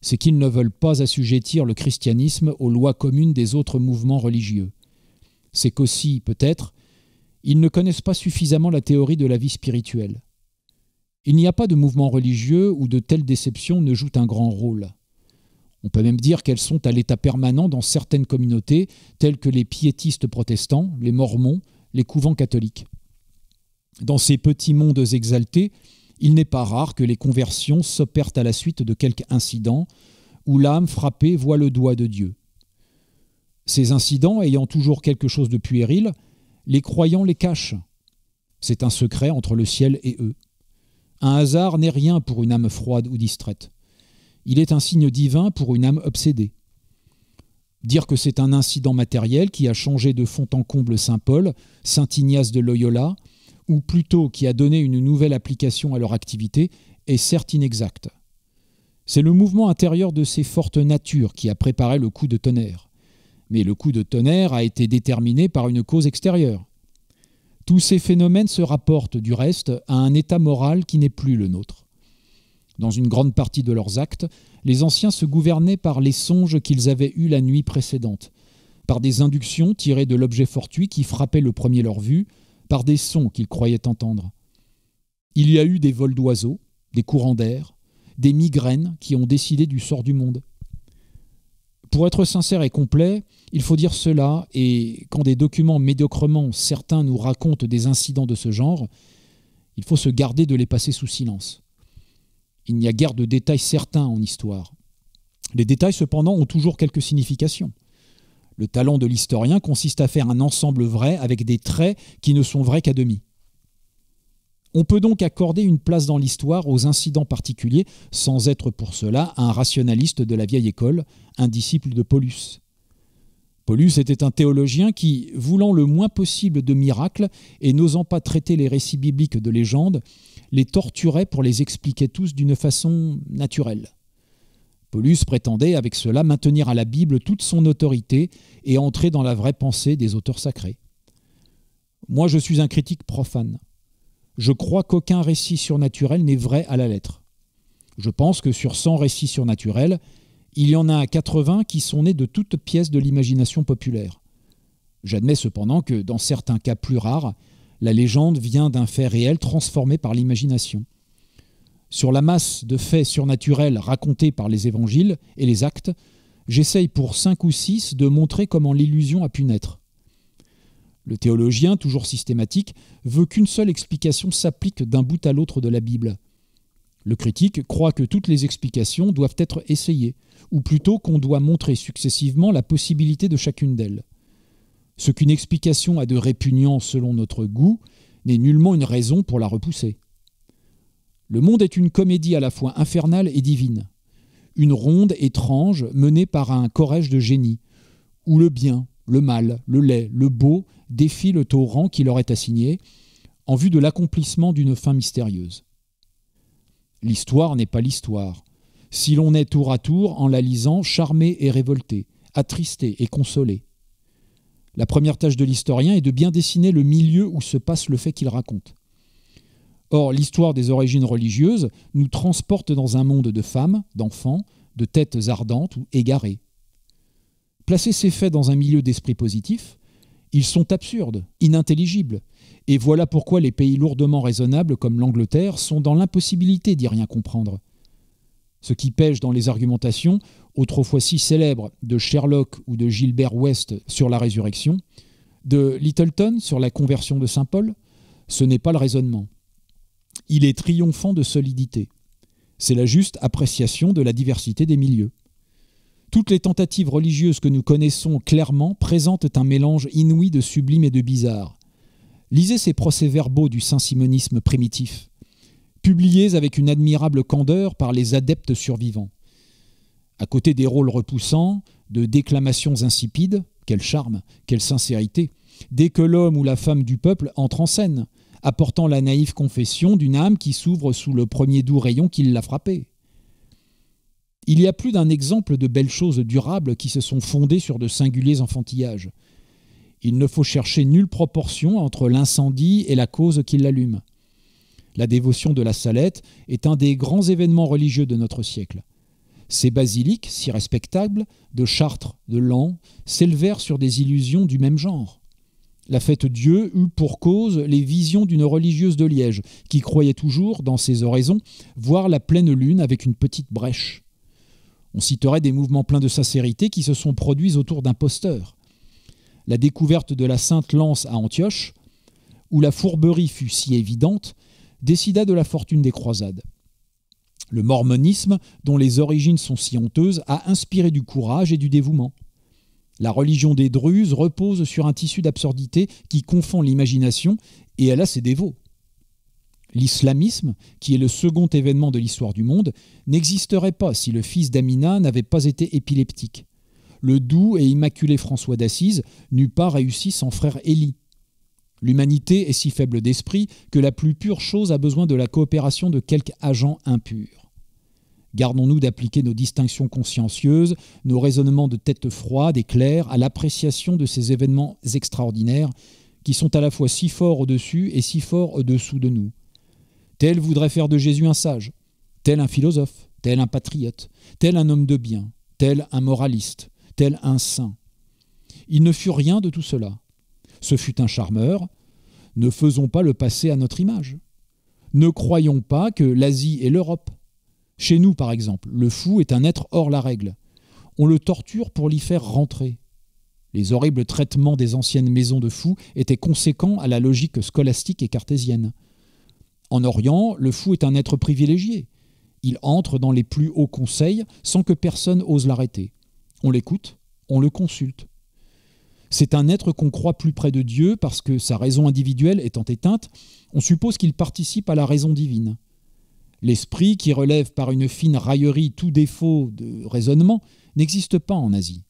c'est qu'ils ne veulent pas assujettir le christianisme aux lois communes des autres mouvements religieux. C'est qu'aussi, peut-être, ils ne connaissent pas suffisamment la théorie de la vie spirituelle. Il n'y a pas de mouvement religieux où de telles déceptions ne jouent un grand rôle. On peut même dire qu'elles sont à l'état permanent dans certaines communautés, telles que les piétistes protestants, les mormons, les couvents catholiques. Dans ces petits mondes exaltés, il n'est pas rare que les conversions s'opèrent à la suite de quelque incident où l'âme frappée voit le doigt de Dieu. Ces incidents ayant toujours quelque chose de puéril, les croyants les cachent. C'est un secret entre le ciel et eux. Un hasard n'est rien pour une âme froide ou distraite. Il est un signe divin pour une âme obsédée. Dire que c'est un incident matériel qui a changé de fond en comble Saint Paul, Saint Ignace de Loyola, ou plutôt qui a donné une nouvelle application à leur activité, est certes inexact. C'est le mouvement intérieur de ces fortes natures qui a préparé le coup de tonnerre. Mais le coup de tonnerre a été déterminé par une cause extérieure. Tous ces phénomènes se rapportent, du reste, à un état moral qui n'est plus le nôtre. Dans une grande partie de leurs actes, les anciens se gouvernaient par les songes qu'ils avaient eus la nuit précédente, par des inductions tirées de l'objet fortuit qui frappait le premier leur vue, par des sons qu'ils croyaient entendre. Il y a eu des vols d'oiseaux, des courants d'air, des migraines qui ont décidé du sort du monde. Pour être sincère et complet, il faut dire cela, et quand des documents médiocrement certains nous racontent des incidents de ce genre, il faut se garder de les passer sous silence. Il n'y a guère de détails certains en histoire. Les détails, cependant, ont toujours quelques significations. Le talent de l'historien consiste à faire un ensemble vrai avec des traits qui ne sont vrais qu'à demi. On peut donc accorder une place dans l'histoire aux incidents particuliers sans être pour cela un rationaliste de la vieille école, un disciple de Paulus. Paulus était un théologien qui, voulant le moins possible de miracles et n'osant pas traiter les récits bibliques de légendes, les torturait pour les expliquer tous d'une façon naturelle. Paulus prétendait avec cela maintenir à la Bible toute son autorité et entrer dans la vraie pensée des auteurs sacrés. Moi je suis un critique profane. Je crois qu'aucun récit surnaturel n'est vrai à la lettre. Je pense que sur 100 récits surnaturels, il y en a 80 qui sont nés de toutes pièces de l'imagination populaire. J'admets cependant que, dans certains cas plus rares, la légende vient d'un fait réel transformé par l'imagination. Sur la masse de faits surnaturels racontés par les évangiles et les actes, j'essaye pour cinq ou six de montrer comment l'illusion a pu naître. Le théologien, toujours systématique, veut qu'une seule explication s'applique d'un bout à l'autre de la Bible. Le critique croit que toutes les explications doivent être essayées, ou plutôt qu'on doit montrer successivement la possibilité de chacune d'elles. Ce qu'une explication a de répugnant selon notre goût n'est nullement une raison pour la repousser. Le monde est une comédie à la fois infernale et divine, une ronde étrange menée par un corège de génie, où le bien, le mal, le laid, le beau défient le rang qui leur est assigné, en vue de l'accomplissement d'une fin mystérieuse. L'histoire n'est pas l'histoire. Si l'on est tour à tour, en la lisant, charmé et révolté, attristé et consolé. La première tâche de l'historien est de bien dessiner le milieu où se passe le fait qu'il raconte. Or, l'histoire des origines religieuses nous transporte dans un monde de femmes, d'enfants, de têtes ardentes ou égarées. Placer ces faits dans un milieu d'esprit positif, ils sont absurdes, inintelligibles. Et voilà pourquoi les pays lourdement raisonnables comme l'Angleterre sont dans l'impossibilité d'y rien comprendre. Ce qui pêche dans les argumentations, autrefois si célèbres, de Sherlock ou de Gilbert West sur la résurrection, de Littleton sur la conversion de Saint Paul, ce n'est pas le raisonnement. Il est triomphant de solidité. C'est la juste appréciation de la diversité des milieux. Toutes les tentatives religieuses que nous connaissons clairement présentent un mélange inouï de sublime et de bizarre. Lisez ces procès-verbaux du saint-simonisme primitif, publiés avec une admirable candeur par les adeptes survivants. À côté des rôles repoussants, de déclamations insipides, quel charme, quelle sincérité, dès que l'homme ou la femme du peuple entre en scène, apportant la naïve confession d'une âme qui s'ouvre sous le premier doux rayon qui l'a frappée. Il y a plus d'un exemple de belles choses durables qui se sont fondées sur de singuliers enfantillages. Il ne faut chercher nulle proportion entre l'incendie et la cause qui l'allume. La dévotion de la Salette est un des grands événements religieux de notre siècle. Ces basiliques, si respectables, de Chartres, de Lan, s'élevèrent sur des illusions du même genre. La fête Dieu eut pour cause les visions d'une religieuse de Liège, qui croyait toujours, dans ses oraisons, voir la pleine lune avec une petite brèche. On citerait des mouvements pleins de sincérité qui se sont produits autour d'imposteurs. La découverte de la Sainte Lance à Antioche, où la fourberie fut si évidente, décida de la fortune des croisades. Le mormonisme, dont les origines sont si honteuses, a inspiré du courage et du dévouement. La religion des Druzes repose sur un tissu d'absurdité qui confond l'imagination et elle a ses dévots l'islamisme, qui est le second événement de l'histoire du monde, n'existerait pas si le fils d'Amina n'avait pas été épileptique. Le doux et immaculé François d'Assise n'eût pas réussi sans frère Élie. L'humanité est si faible d'esprit que la plus pure chose a besoin de la coopération de quelque agent impur. Gardons-nous d'appliquer nos distinctions consciencieuses, nos raisonnements de tête froide et claire à l'appréciation de ces événements extraordinaires qui sont à la fois si forts au-dessus et si forts au-dessous de nous. Tel voudrait faire de Jésus un sage, tel un philosophe, tel un patriote, tel un homme de bien, tel un moraliste, tel un saint. Il ne fut rien de tout cela. Ce fut un charmeur. Ne faisons pas le passé à notre image. Ne croyons pas que l'Asie est l'Europe. Chez nous, par exemple, le fou est un être hors la règle. On le torture pour l'y faire rentrer. Les horribles traitements des anciennes maisons de fous étaient conséquents à la logique scolastique et cartésienne. En Orient, le fou est un être privilégié. Il entre dans les plus hauts conseils sans que personne ose l'arrêter. On l'écoute, on le consulte. C'est un être qu'on croit plus près de Dieu parce que sa raison individuelle étant éteinte, on suppose qu'il participe à la raison divine. L'esprit qui relève par une fine raillerie tout défaut de raisonnement n'existe pas en Asie.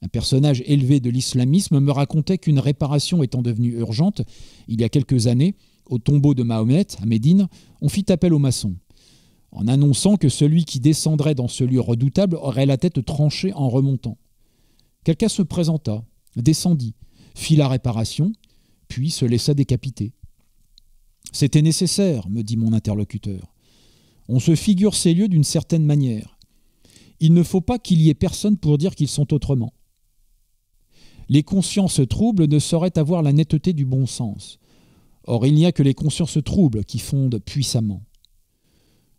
Un personnage élevé de l'islamisme me racontait qu'une réparation étant devenue urgente, il y a quelques années, au tombeau de Mahomet, à Médine, on fit appel au maçon, en annonçant que celui qui descendrait dans ce lieu redoutable aurait la tête tranchée en remontant. Quelqu'un se présenta, descendit, fit la réparation, puis se laissa décapiter. C'était nécessaire, me dit mon interlocuteur. On se figure ces lieux d'une certaine manière. Il ne faut pas qu'il y ait personne pour dire qu'ils sont autrement. Les consciences troubles ne sauraient avoir la netteté du bon sens. Or, il n'y a que les consciences troubles qui fondent puissamment.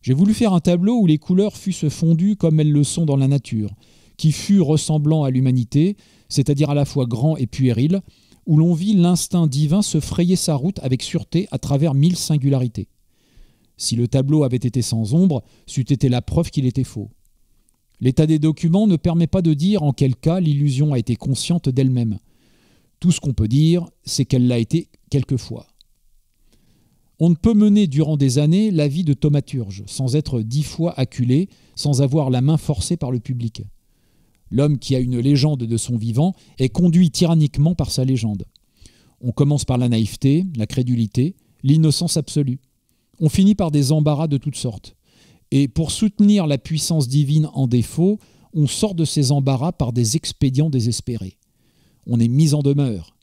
J'ai voulu faire un tableau où les couleurs fussent fondues comme elles le sont dans la nature, qui fût ressemblant à l'humanité, c'est-à-dire à la fois grand et puéril, où l'on vit l'instinct divin se frayer sa route avec sûreté à travers mille singularités. Si le tableau avait été sans ombre, c'eût été la preuve qu'il était faux. L'état des documents ne permet pas de dire en quel cas l'illusion a été consciente d'elle-même. Tout ce qu'on peut dire, c'est qu'elle l'a été quelquefois. On ne peut mener durant des années la vie de thaumaturge sans être dix fois acculé, sans avoir la main forcée par le public. L'homme qui a une légende de son vivant est conduit tyranniquement par sa légende. On commence par la naïveté, la crédulité, l'innocence absolue. On finit par des embarras de toutes sortes. Et pour soutenir la puissance divine en défaut, on sort de ces embarras par des expédients désespérés. On est mis en demeure.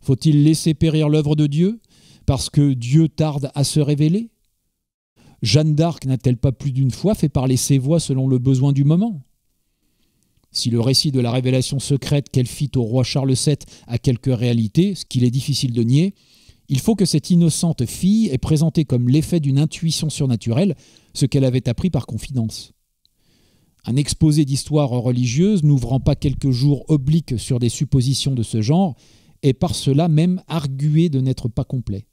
Faut-il laisser périr l'œuvre de Dieu parce que Dieu tarde à se révéler Jeanne d'Arc n'a-t-elle pas plus d'une fois fait parler ses voix selon le besoin du moment Si le récit de la révélation secrète qu'elle fit au roi Charles VII a quelque réalité, ce qu'il est difficile de nier, il faut que cette innocente fille ait présenté comme l'effet d'une intuition surnaturelle, ce qu'elle avait appris par confidence. Un exposé d'histoire religieuse n'ouvrant pas quelques jours obliques sur des suppositions de ce genre est par cela même argué de n'être pas complet.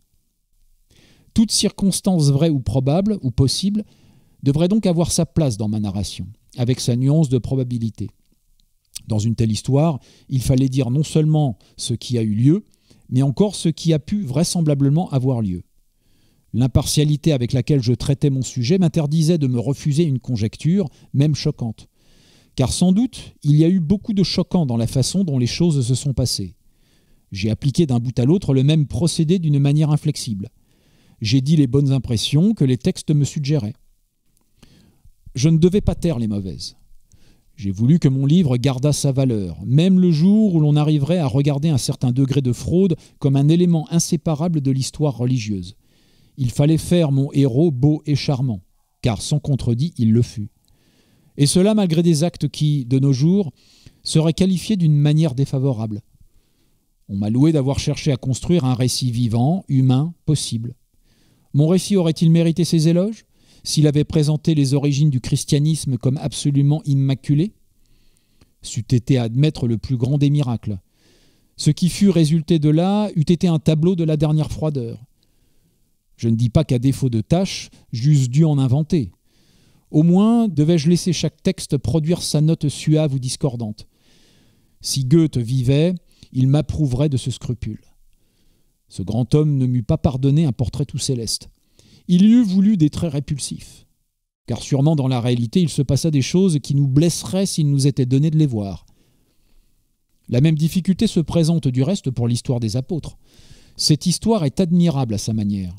Toute circonstance vraie ou probable ou possible devrait donc avoir sa place dans ma narration, avec sa nuance de probabilité. Dans une telle histoire, il fallait dire non seulement ce qui a eu lieu, mais encore ce qui a pu vraisemblablement avoir lieu. L'impartialité avec laquelle je traitais mon sujet m'interdisait de me refuser une conjecture, même choquante. Car sans doute, il y a eu beaucoup de choquants dans la façon dont les choses se sont passées. J'ai appliqué d'un bout à l'autre le même procédé d'une manière inflexible j'ai dit les bonnes impressions que les textes me suggéraient. Je ne devais pas taire les mauvaises. J'ai voulu que mon livre gardât sa valeur, même le jour où l'on arriverait à regarder un certain degré de fraude comme un élément inséparable de l'histoire religieuse. Il fallait faire mon héros beau et charmant, car sans contredit il le fut. Et cela malgré des actes qui, de nos jours, seraient qualifiés d'une manière défavorable. On m'a loué d'avoir cherché à construire un récit vivant, humain, possible. Mon récit aurait-il mérité ses éloges s'il avait présenté les origines du christianisme comme absolument immaculées C'eût été à admettre le plus grand des miracles. Ce qui fut résulté de là eût été un tableau de la dernière froideur. Je ne dis pas qu'à défaut de tâche, j'eusse dû en inventer. Au moins devais-je laisser chaque texte produire sa note suave ou discordante. Si Goethe vivait, il m'approuverait de ce scrupule. Ce grand homme ne m'eût pas pardonné un portrait tout céleste. Il y eût voulu des traits répulsifs, car sûrement dans la réalité il se passa des choses qui nous blesseraient s'il nous était donné de les voir. La même difficulté se présente du reste pour l'histoire des apôtres. Cette histoire est admirable à sa manière.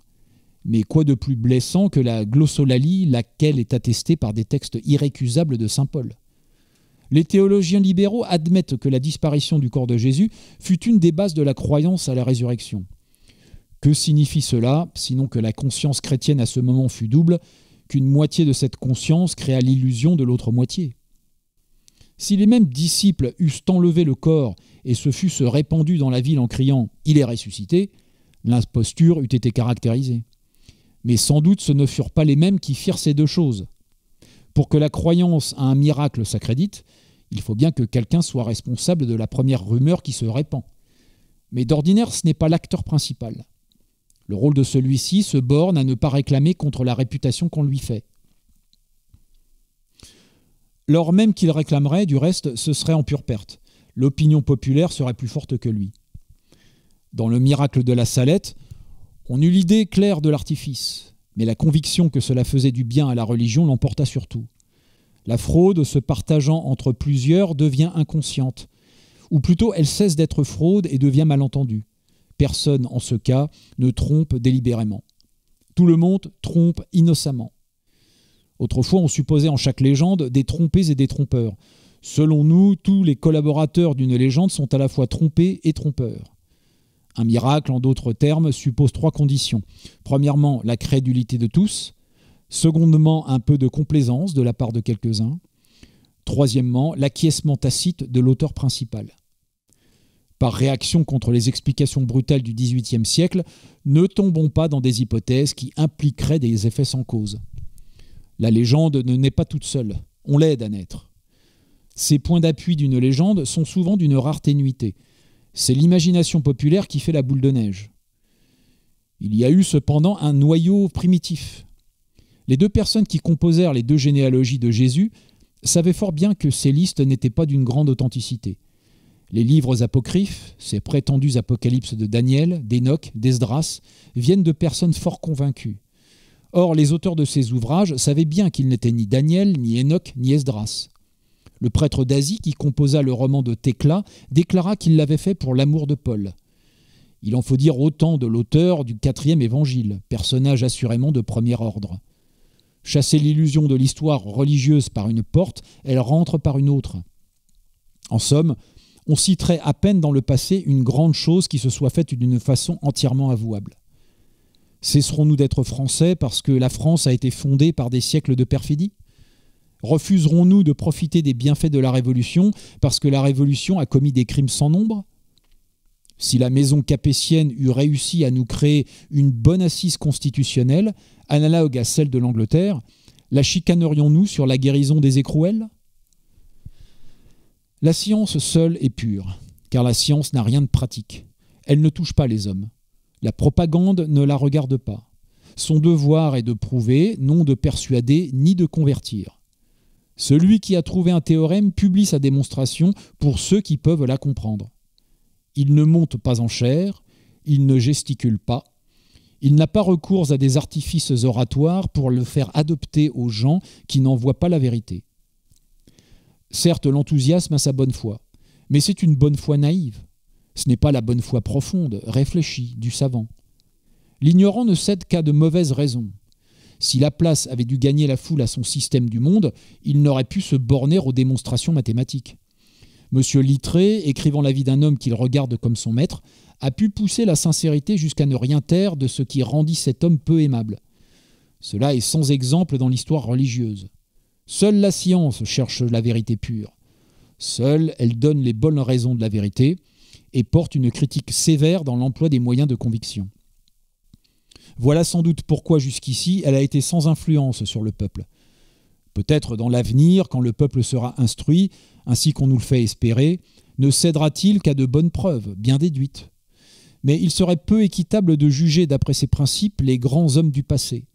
Mais quoi de plus blessant que la glossolalie, laquelle est attestée par des textes irrécusables de saint Paul Les théologiens libéraux admettent que la disparition du corps de Jésus fut une des bases de la croyance à la résurrection. Que signifie cela, sinon que la conscience chrétienne à ce moment fut double, qu'une moitié de cette conscience créa l'illusion de l'autre moitié Si les mêmes disciples eussent enlevé le corps et se fussent répandus dans la ville en criant ⁇ Il est ressuscité !⁇ l'imposture eût été caractérisée. Mais sans doute ce ne furent pas les mêmes qui firent ces deux choses. Pour que la croyance à un miracle s'accrédite, il faut bien que quelqu'un soit responsable de la première rumeur qui se répand. Mais d'ordinaire, ce n'est pas l'acteur principal. Le rôle de celui-ci se borne à ne pas réclamer contre la réputation qu'on lui fait. Lors même qu'il réclamerait, du reste, ce serait en pure perte. L'opinion populaire serait plus forte que lui. Dans le miracle de la salette, on eut l'idée claire de l'artifice, mais la conviction que cela faisait du bien à la religion l'emporta surtout. La fraude, se partageant entre plusieurs, devient inconsciente, ou plutôt elle cesse d'être fraude et devient malentendue. Personne, en ce cas, ne trompe délibérément. Tout le monde trompe innocemment. Autrefois, on supposait en chaque légende des trompés et des trompeurs. Selon nous, tous les collaborateurs d'une légende sont à la fois trompés et trompeurs. Un miracle, en d'autres termes, suppose trois conditions. Premièrement, la crédulité de tous. Secondement, un peu de complaisance de la part de quelques-uns. Troisièmement, l'acquiescement tacite de l'auteur principal par réaction contre les explications brutales du XVIIIe siècle, ne tombons pas dans des hypothèses qui impliqueraient des effets sans cause. La légende ne naît pas toute seule, on l'aide à naître. Ces points d'appui d'une légende sont souvent d'une rare ténuité. C'est l'imagination populaire qui fait la boule de neige. Il y a eu cependant un noyau primitif. Les deux personnes qui composèrent les deux généalogies de Jésus savaient fort bien que ces listes n'étaient pas d'une grande authenticité. Les livres apocryphes, ces prétendus apocalypses de Daniel, d'Enoch, d'Esdras, viennent de personnes fort convaincues. Or, les auteurs de ces ouvrages savaient bien qu'ils n'étaient ni Daniel, ni Enoch, ni Esdras. Le prêtre d'Asie qui composa le roman de Thécla déclara qu'il l'avait fait pour l'amour de Paul. Il en faut dire autant de l'auteur du quatrième évangile, personnage assurément de premier ordre. Chasser l'illusion de l'histoire religieuse par une porte, elle rentre par une autre. En somme, on citerait à peine dans le passé une grande chose qui se soit faite d'une façon entièrement avouable. Cesserons-nous d'être français parce que la France a été fondée par des siècles de perfidie Refuserons-nous de profiter des bienfaits de la Révolution parce que la Révolution a commis des crimes sans nombre Si la maison capétienne eût réussi à nous créer une bonne assise constitutionnelle, analogue à celle de l'Angleterre, la chicanerions-nous sur la guérison des écrouelles la science seule est pure, car la science n'a rien de pratique. Elle ne touche pas les hommes. La propagande ne la regarde pas. Son devoir est de prouver, non de persuader ni de convertir. Celui qui a trouvé un théorème publie sa démonstration pour ceux qui peuvent la comprendre. Il ne monte pas en chair, il ne gesticule pas, il n'a pas recours à des artifices oratoires pour le faire adopter aux gens qui n'en voient pas la vérité. Certes, l'enthousiasme a sa bonne foi, mais c'est une bonne foi naïve. Ce n'est pas la bonne foi profonde, réfléchie, du savant. L'ignorant ne cède qu'à de mauvaises raisons. Si Laplace avait dû gagner la foule à son système du monde, il n'aurait pu se borner aux démonstrations mathématiques. M. Littré, écrivant la vie d'un homme qu'il regarde comme son maître, a pu pousser la sincérité jusqu'à ne rien taire de ce qui rendit cet homme peu aimable. Cela est sans exemple dans l'histoire religieuse. Seule la science cherche la vérité pure. Seule, elle donne les bonnes raisons de la vérité et porte une critique sévère dans l'emploi des moyens de conviction. Voilà sans doute pourquoi jusqu'ici elle a été sans influence sur le peuple. Peut-être dans l'avenir, quand le peuple sera instruit, ainsi qu'on nous le fait espérer, ne cédera-t-il qu'à de bonnes preuves, bien déduites. Mais il serait peu équitable de juger d'après ces principes les grands hommes du passé.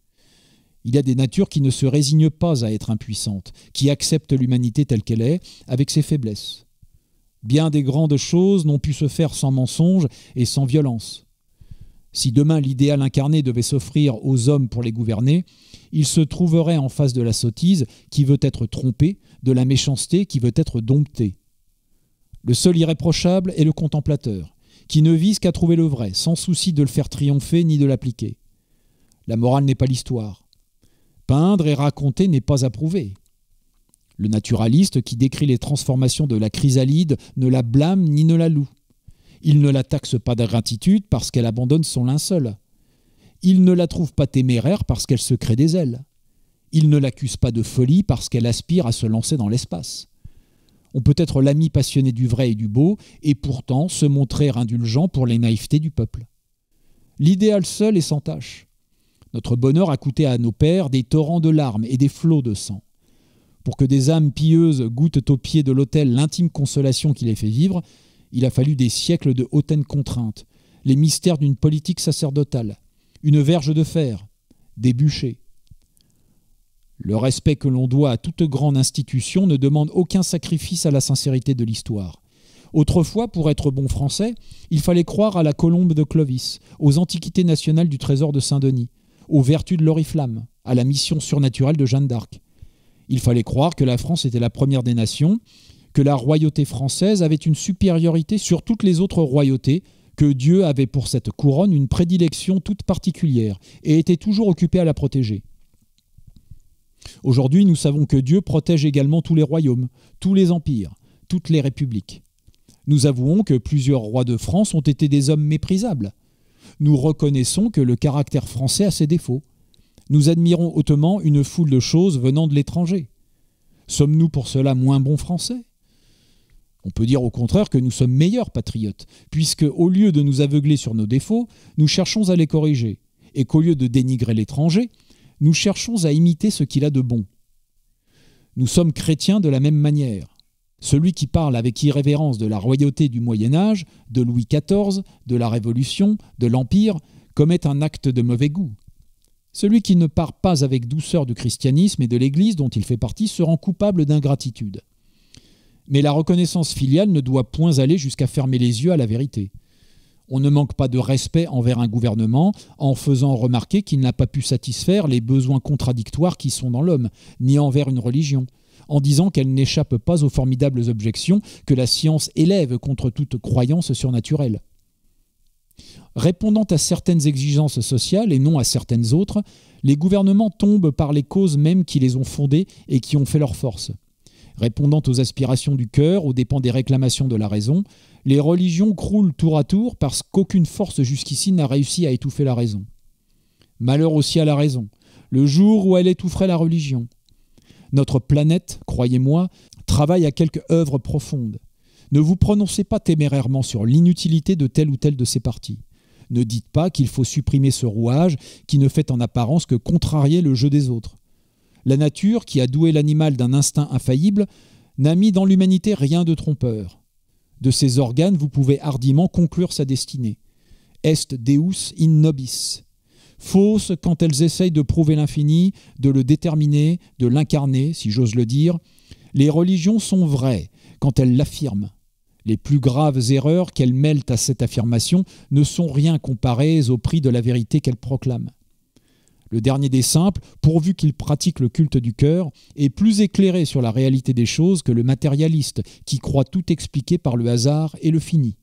Il y a des natures qui ne se résignent pas à être impuissantes, qui acceptent l'humanité telle qu'elle est, avec ses faiblesses. Bien des grandes choses n'ont pu se faire sans mensonge et sans violence. Si demain l'idéal incarné devait s'offrir aux hommes pour les gouverner, il se trouverait en face de la sottise qui veut être trompée, de la méchanceté qui veut être domptée. Le seul irréprochable est le contemplateur, qui ne vise qu'à trouver le vrai, sans souci de le faire triompher ni de l'appliquer. La morale n'est pas l'histoire. Peindre et raconter n'est pas approuvé. Le naturaliste qui décrit les transformations de la chrysalide ne la blâme ni ne la loue. Il ne la taxe pas d'ingratitude parce qu'elle abandonne son linceul. Il ne la trouve pas téméraire parce qu'elle se crée des ailes. Il ne l'accuse pas de folie parce qu'elle aspire à se lancer dans l'espace. On peut être l'ami passionné du vrai et du beau, et pourtant se montrer indulgent pour les naïvetés du peuple. L'idéal seul est sans tâche. Notre bonheur a coûté à nos pères des torrents de larmes et des flots de sang. Pour que des âmes pieuses goûtent au pied de l'autel l'intime consolation qui les fait vivre, il a fallu des siècles de hautaines contraintes, les mystères d'une politique sacerdotale, une verge de fer, des bûchers. Le respect que l'on doit à toute grande institution ne demande aucun sacrifice à la sincérité de l'histoire. Autrefois, pour être bon français, il fallait croire à la colombe de Clovis, aux antiquités nationales du trésor de Saint-Denis, aux vertus de l'oriflamme, à la mission surnaturelle de Jeanne d'Arc. Il fallait croire que la France était la première des nations, que la royauté française avait une supériorité sur toutes les autres royautés, que Dieu avait pour cette couronne une prédilection toute particulière et était toujours occupé à la protéger. Aujourd'hui, nous savons que Dieu protège également tous les royaumes, tous les empires, toutes les républiques. Nous avouons que plusieurs rois de France ont été des hommes méprisables, nous reconnaissons que le caractère français a ses défauts. Nous admirons hautement une foule de choses venant de l'étranger. Sommes-nous pour cela moins bons Français On peut dire au contraire que nous sommes meilleurs patriotes, puisque au lieu de nous aveugler sur nos défauts, nous cherchons à les corriger, et qu'au lieu de dénigrer l'étranger, nous cherchons à imiter ce qu'il a de bon. Nous sommes chrétiens de la même manière. Celui qui parle avec irrévérence de la royauté du Moyen Âge, de Louis XIV, de la Révolution, de l'Empire, commet un acte de mauvais goût. Celui qui ne part pas avec douceur du christianisme et de l'Église dont il fait partie se rend coupable d'ingratitude. Mais la reconnaissance filiale ne doit point aller jusqu'à fermer les yeux à la vérité. On ne manque pas de respect envers un gouvernement en faisant remarquer qu'il n'a pas pu satisfaire les besoins contradictoires qui sont dans l'homme, ni envers une religion, en disant qu'elle n'échappe pas aux formidables objections que la science élève contre toute croyance surnaturelle. Répondant à certaines exigences sociales et non à certaines autres, les gouvernements tombent par les causes mêmes qui les ont fondées et qui ont fait leur force. Répondant aux aspirations du cœur, aux dépens des réclamations de la raison, les religions croulent tour à tour parce qu'aucune force jusqu'ici n'a réussi à étouffer la raison. Malheur aussi à la raison, le jour où elle étoufferait la religion, notre planète, croyez-moi, travaille à quelque œuvre profonde. Ne vous prononcez pas témérairement sur l'inutilité de telle ou telle de ses parties. Ne dites pas qu'il faut supprimer ce rouage qui ne fait en apparence que contrarier le jeu des autres. La nature, qui a doué l'animal d'un instinct infaillible, n'a mis dans l'humanité rien de trompeur. De ses organes, vous pouvez hardiment conclure sa destinée. Est Deus in nobis fausses quand elles essayent de prouver l'infini, de le déterminer, de l'incarner, si j'ose le dire. Les religions sont vraies quand elles l'affirment. Les plus graves erreurs qu'elles mêlent à cette affirmation ne sont rien comparées au prix de la vérité qu'elles proclament. Le dernier des simples, pourvu qu'il pratique le culte du cœur, est plus éclairé sur la réalité des choses que le matérialiste, qui croit tout expliquer par le hasard et le fini.